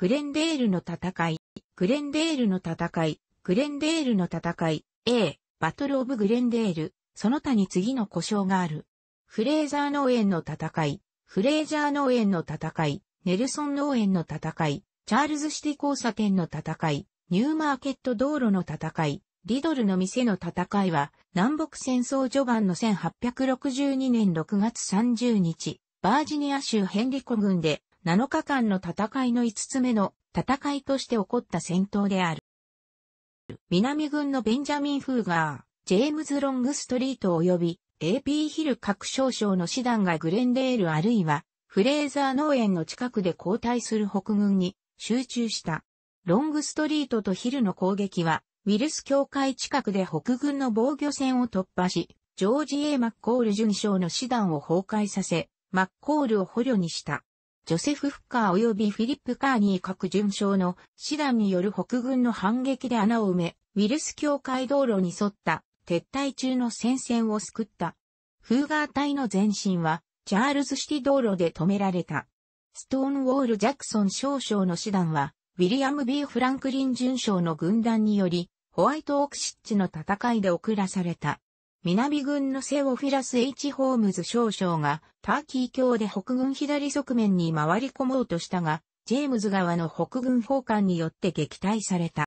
グレンデールの戦い、グレンデールの戦い、グレンデールの戦い、A、バトルオブグレンデール、その他に次の故障がある。フレーザー農園の戦い、フレーザー農園の戦い、ネルソン農園の戦い、チャールズシティ交差点の戦い、ニューマーケット道路の戦い、リドルの店の戦いは、南北戦争序盤の1862年6月30日、バージニア州ヘンリコ軍で7日間の戦いの5つ目の戦いとして起こった戦闘である。南軍のベンジャミン・フーガー、ジェームズ・ロングストリート及び AP ヒル各少将の師団がグレンデールあるいはフレーザー農園の近くで交代する北軍に集中した。ロングストリートとヒルの攻撃は、ウィルス境界近くで北軍の防御線を突破し、ジョージ・ A・ マッコール巡将の師団を崩壊させ、マッコールを捕虜にした。ジョセフ・フッカー及びフィリップ・カーニー各巡将の師団による北軍の反撃で穴を埋め、ウィルス境界道路に沿った撤退中の戦線を救った。フーガー隊の前身はチャールズシティ道路で止められた。ストーンウォール・ジャクソン少将の師団は、ウィリアム・ B・ フランクリン巡将の軍団により、ホワイト・オークシッチの戦いで送らされた。南軍のセオフィラス・ H・ ホームズ少将がターキー橋で北軍左側面に回り込もうとしたが、ジェームズ側の北軍砲艦によって撃退された。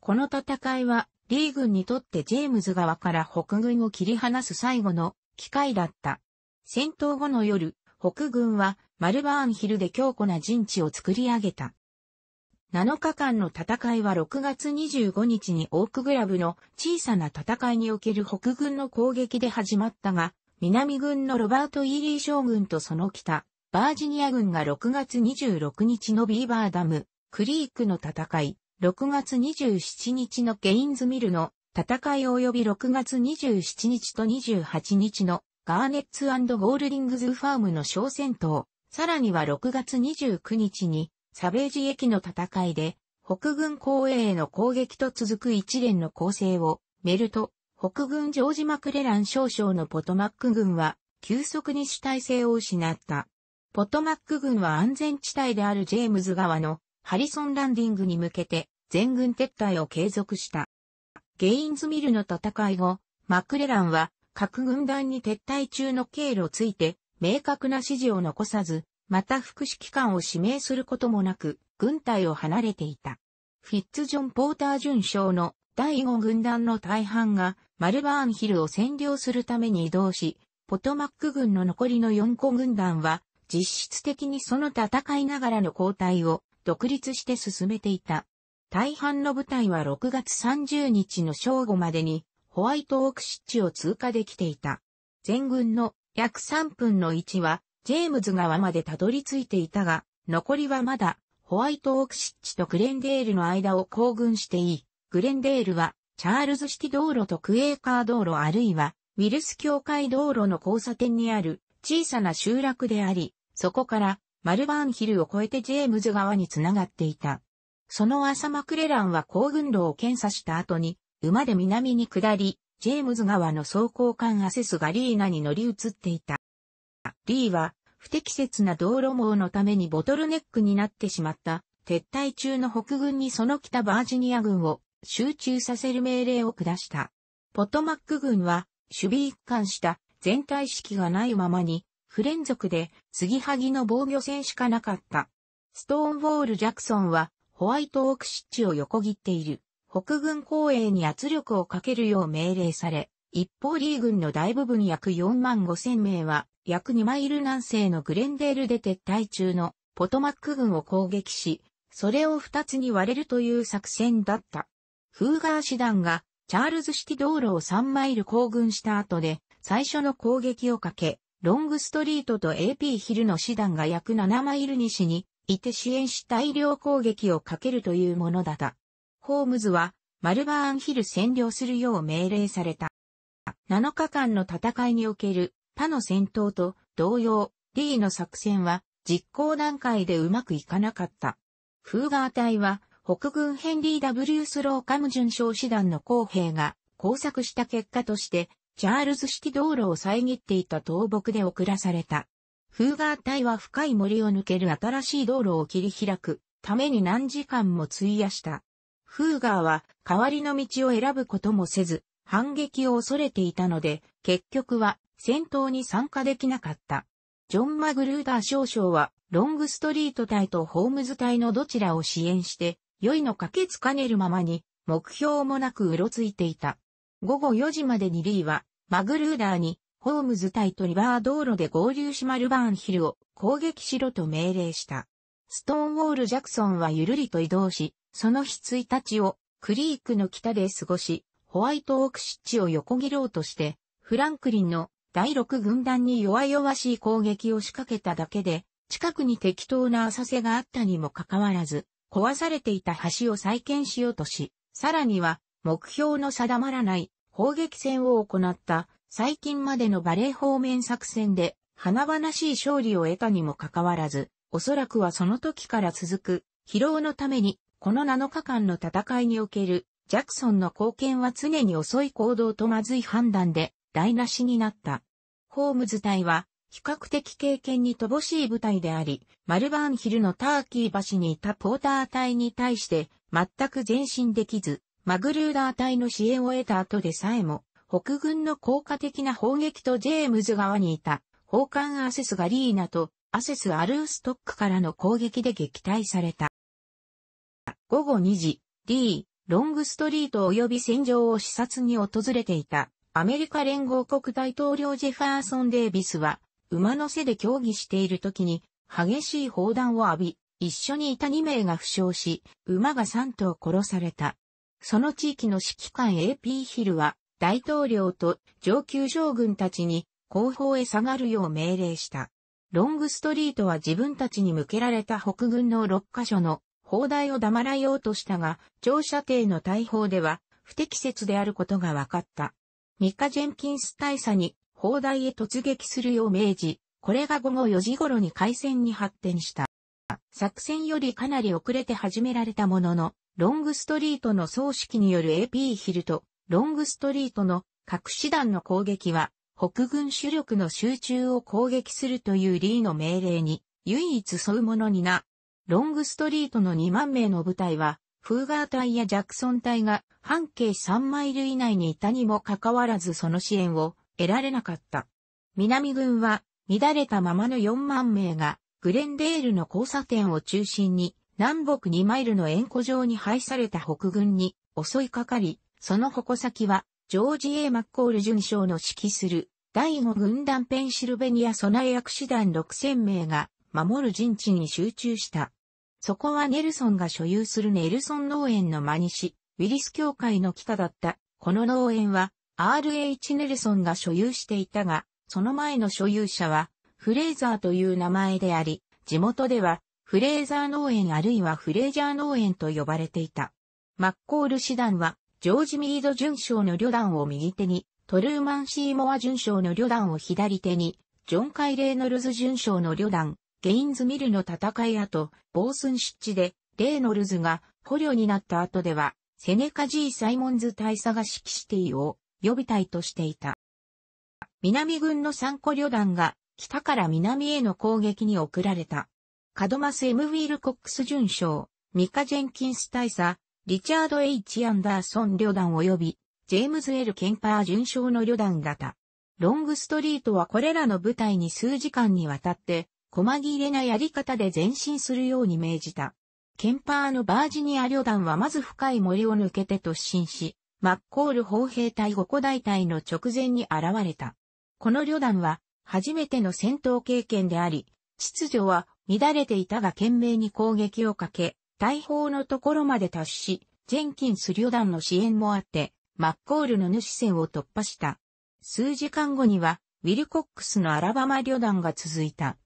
この戦いは、リー軍にとってジェームズ側から北軍を切り離す最後の機会だった。戦闘後の夜、北軍はマルバーンヒルで強固な陣地を作り上げた。7日間の戦いは6月25日にオークグラブの小さな戦いにおける北軍の攻撃で始まったが、南軍のロバート・イーリー将軍とその北、バージニア軍が6月26日のビーバーダム、クリークの戦い、6月27日のゲインズミルの戦い及び6月27日と28日のガーネッツゴールディングズファームの小戦闘、さらには6月29日にサベージ駅の戦いで、北軍後衛への攻撃と続く一連の攻勢を、メルト、北軍ジョージ・マクレラン少将のポトマック軍は、急速に主体性を失った。ポトマック軍は安全地帯であるジェームズ川のハリソンランディングに向けて全軍撤退を継続した。ゲインズミルの戦い後、マクレランは各軍団に撤退中の経路をついて明確な指示を残さず、また副指揮官を指名することもなく、軍隊を離れていた。フィッツジョン・ポーター准将の第5軍団の大半がマルバーンヒルを占領するために移動し、ポトマック軍の残りの4個軍団は実質的にその戦いながらの交代を独立して進めていた。大半の部隊は6月30日の正午までにホワイトオークシッチを通過できていた。全軍の約3分の1はジェームズ川までたどり着いていたが、残りはまだ、ホワイトオークシッチとグレンデールの間を行軍していい。グレンデールは、チャールズ式道路とクエーカー道路あるいは、ウィルス教会道路の交差点にある小さな集落であり、そこからマルバーンヒルを越えてジェームズ川につながっていた。その朝マクレランは行軍路を検査した後に、馬で南に下り、ジェームズ川の走行艦アセスガリーナに乗り移っていた。リーは不適切な道路網のためにボトルネックになってしまった撤退中の北軍にその北バージニア軍を集中させる命令を下した。ポトマック軍は守備一貫した全体式がないままに不連続で継ぎはぎの防御戦しかなかった。ストーンウォール・ジャクソンはホワイトオークシッチを横切っている北軍公営に圧力をかけるよう命令され、一方リー軍の大部分約4万5千名は、約2マイル南西のグレンデールで撤退中のポトマック軍を攻撃し、それを2つに割れるという作戦だった。フーガー師団がチャールズシティ道路を3マイル行軍した後で、最初の攻撃をかけ、ロングストリートと AP ヒルの師団が約7マイル西にいて支援し大量攻撃をかけるというものだった。ホームズはマルバーンヒル占領するよう命令された。7日間の戦いにおける他の戦闘と同様、D の作戦は実行段階でうまくいかなかった。フーガー隊は北軍ヘンリー・ W・ スローカム巡将師団の公兵が工作した結果として、チャールズ式道路を遮っていた倒木で送らされた。フーガー隊は深い森を抜ける新しい道路を切り開くために何時間も費やした。フーガーは代わりの道を選ぶこともせず、反撃を恐れていたので、結局は戦闘に参加できなかった。ジョン・マグルーダー少将は、ロングストリート隊とホームズ隊のどちらを支援して、良いのかけつかねるままに、目標もなくうろついていた。午後4時までにリーは、マグルーダーに、ホームズ隊とリバー道路で合流しマルバーンヒルを攻撃しろと命令した。ストーンウォール・ジャクソンはゆるりと移動し、その日1日をクリークの北で過ごし、ホワイトオークシッチを横切ろうとして、フランクリンの第6軍団に弱々しい攻撃を仕掛けただけで、近くに適当な浅瀬があったにもかかわらず、壊されていた橋を再建しようとし、さらには目標の定まらない砲撃戦を行った最近までのバレー方面作戦で華々しい勝利を得たにもかかわらず、おそらくはその時から続く疲労のために、この7日間の戦いにおけるジャクソンの貢献は常に遅い行動とまずい判断で台無しになった。ホームズ隊は比較的経験に乏しい部隊であり、マルバーンヒルのターキー橋にいたポーター隊に対して全く前進できず、マグルーダー隊の支援を得た後でさえも、北軍の効果的な砲撃とジェームズ側にいた、砲艦アセスガリーナとアセスアルーストックからの攻撃で撃退された。午後2時、D、ロングストリート及び戦場を視察に訪れていたアメリカ連合国大統領ジェファーソン・デイビスは馬の背で競技している時に激しい砲弾を浴び一緒にいた2名が負傷し馬が3頭殺された。その地域の指揮官 AP ヒルは大統領と上級将軍たちに後方へ下がるよう命令した。ロングストリートは自分たちに向けられた北軍の6カ所の砲台を黙らようとしたが、長射程の大砲では不適切であることが分かった。ミカ・ジェンキンス大佐に砲台へ突撃するよう命じ、これが午後4時頃に開戦に発展した。作戦よりかなり遅れて始められたものの、ロングストリートの葬式による AP ヒルと、ロングストリートの各師団の攻撃は、北軍主力の集中を攻撃するというリーの命令に、唯一沿うものにな、ロングストリートの2万名の部隊は、フーガー隊やジャクソン隊が半径3マイル以内にいたにもかかわらずその支援を得られなかった。南軍は乱れたままの4万名がグレンデールの交差点を中心に南北2マイルの円弧状に配された北軍に襲いかかり、その矛先はジョージ・ A・ マッコール巡将の指揮する第5軍団ペンシルベニア備え役師団6000名が守る陣地に集中した。そこはネルソンが所有するネルソン農園の真西、ウィリス協会の北だった。この農園は R.H. ネルソンが所有していたが、その前の所有者はフレーザーという名前であり、地元ではフレーザー農園あるいはフレージャー農園と呼ばれていた。マッコール師団は、ジョージ・ミード巡将の旅団を右手に、トルーマン・シーモア巡将の旅団を左手に、ジョン・カイレーノルズ巡将の旅団、ゲインズミルの戦い後、ボースン湿地で、レーノルズが捕虜になった後では、セネカ G サイモンズ大佐が指揮シティを呼びたいとしていた。南軍の三個旅団が北から南への攻撃に送られた。カドマス・エム・ウィル・コックス准将、ミカ・ジェンキンス大佐、リチャード・ H・ アンダーソン旅団及び、ジェームズ・エル・ケンパー准将の旅団だった。ロングストリートはこれらの部隊に数時間にわたって細切れなやり方で前進するように命じた。ケンパーのバージニア旅団はまず深い森を抜けて突進し、マッコール砲兵隊5個大隊の直前に現れた。この旅団は初めての戦闘経験であり、秩序は乱れていたが懸命に攻撃をかけ、大砲のところまで達し、ジェンキンス旅団の支援もあって、マッコールの主戦を突破した。数時間後には、ウィルコックスのアラバマ旅団が続いた。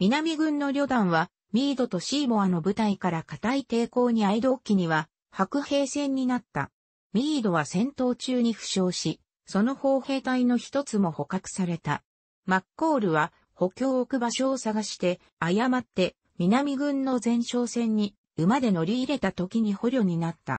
南軍の旅団は、ミードとシーモアの部隊から固い抵抗に合い同期には、白兵戦になった。ミードは戦闘中に負傷し、その砲兵隊の一つも捕獲された。マッコールは補強を置く場所を探して、誤って南軍の前哨戦に馬で乗り入れた時に捕虜になった。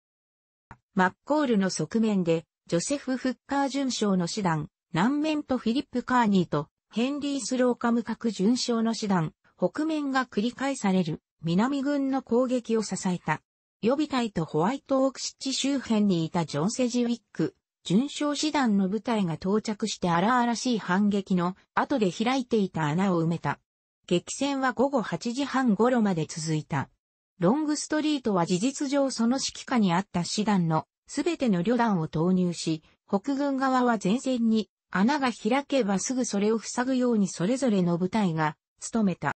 マッコールの側面で、ジョセフ・フッカー巡将の師団、南面とフィリップ・カーニーとヘンリースローカム核巡将の師団、北面が繰り返される南軍の攻撃を支えた。予備隊とホワイトオークシッチ周辺にいたジョン・セジウィック、巡将師団の部隊が到着して荒々しい反撃の後で開いていた穴を埋めた。激戦は午後8時半頃まで続いた。ロングストリートは事実上その指揮下にあった師団のすべての旅団を投入し、北軍側は前線に穴が開けばすぐそれを塞ぐようにそれぞれの部隊が務めた。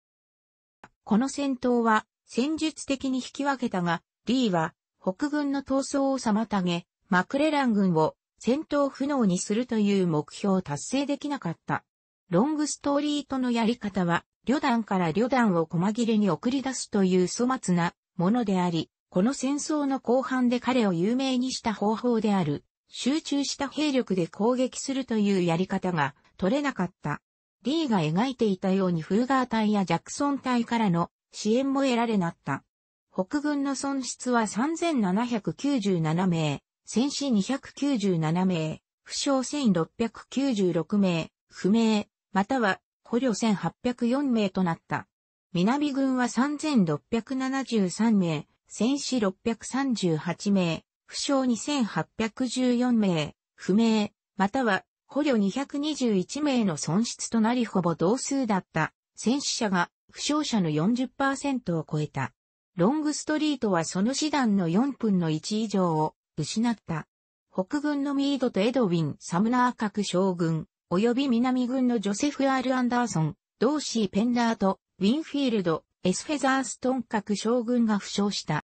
この戦闘は戦術的に引き分けたが、リーは北軍の闘争を妨げ、マクレラン軍を戦闘不能にするという目標を達成できなかった。ロングストリートのやり方は、旅団から旅団を細切れに送り出すという粗末なものであり、この戦争の後半で彼を有名にした方法である。集中した兵力で攻撃するというやり方が取れなかった。リーが描いていたようにフーガー隊やジャクソン隊からの支援も得られなった。北軍の損失は3797名、戦死297名、負傷1696名、不明、または捕虜1804名となった。南軍は3673名、戦死638名、負傷2814名、不明、または捕虜221名の損失となりほぼ同数だった戦死者が負傷者の40%を超えた。ロングストリートはその師団の4分の1以上を失った。北軍のミードとエドウィン・サムナー各将軍、及び南軍のジョセフ・ R・ アンダーソン、ドーシー・ペンダーと、ウィンフィールド、エスフェザーストン各将軍が負傷した。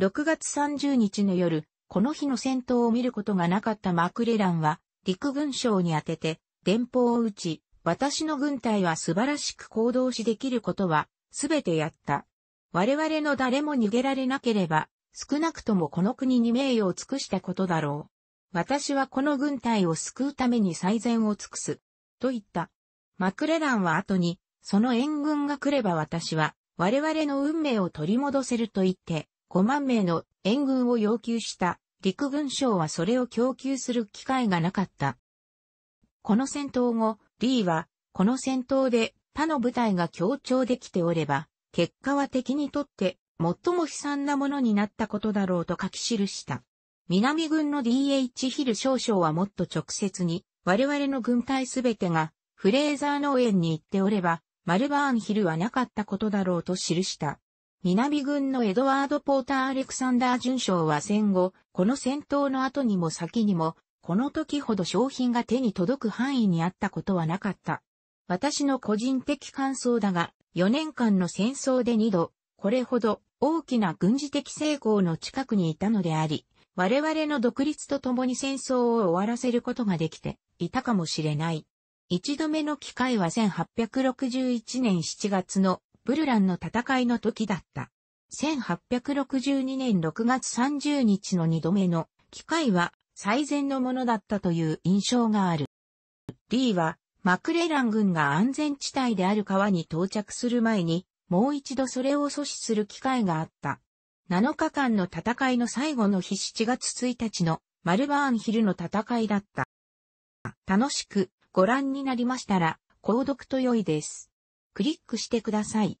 6月30日の夜、この日の戦闘を見ることがなかったマクレランは、陸軍省に当てて、電報を打ち、私の軍隊は素晴らしく行動しできることは、すべてやった。我々の誰も逃げられなければ、少なくともこの国に名誉を尽くしたことだろう。私はこの軍隊を救うために最善を尽くす。と言った。マクレランは後に、その援軍が来れば私は、我々の運命を取り戻せると言って、5万名の援軍を要求した陸軍省はそれを供給する機会がなかった。この戦闘後、リーは、この戦闘で他の部隊が協調できておれば、結果は敵にとって最も悲惨なものになったことだろうと書き記した。南軍の DH ヒル少将はもっと直接に、我々の軍隊すべてがフレーザー農園に行っておれば、マルバーンヒルはなかったことだろうと記した。南軍のエドワード・ポーター・アレクサンダー准将は戦後、この戦闘の後にも先にも、この時ほど商品が手に届く範囲にあったことはなかった。私の個人的感想だが、4年間の戦争で2度、これほど大きな軍事的成功の近くにいたのであり、我々の独立と共に戦争を終わらせることができていたかもしれない。一度目の機会は1861年7月のブルランの戦いの時だった。1862年6月30日の2度目の機会は最善のものだったという印象がある。D はマクレラン軍が安全地帯である川に到着する前にもう一度それを阻止する機会があった。7日間の戦いの最後の日7月1日のマルバーンヒルの戦いだった。楽しくご覧になりましたら、購読と良いです。クリックしてください。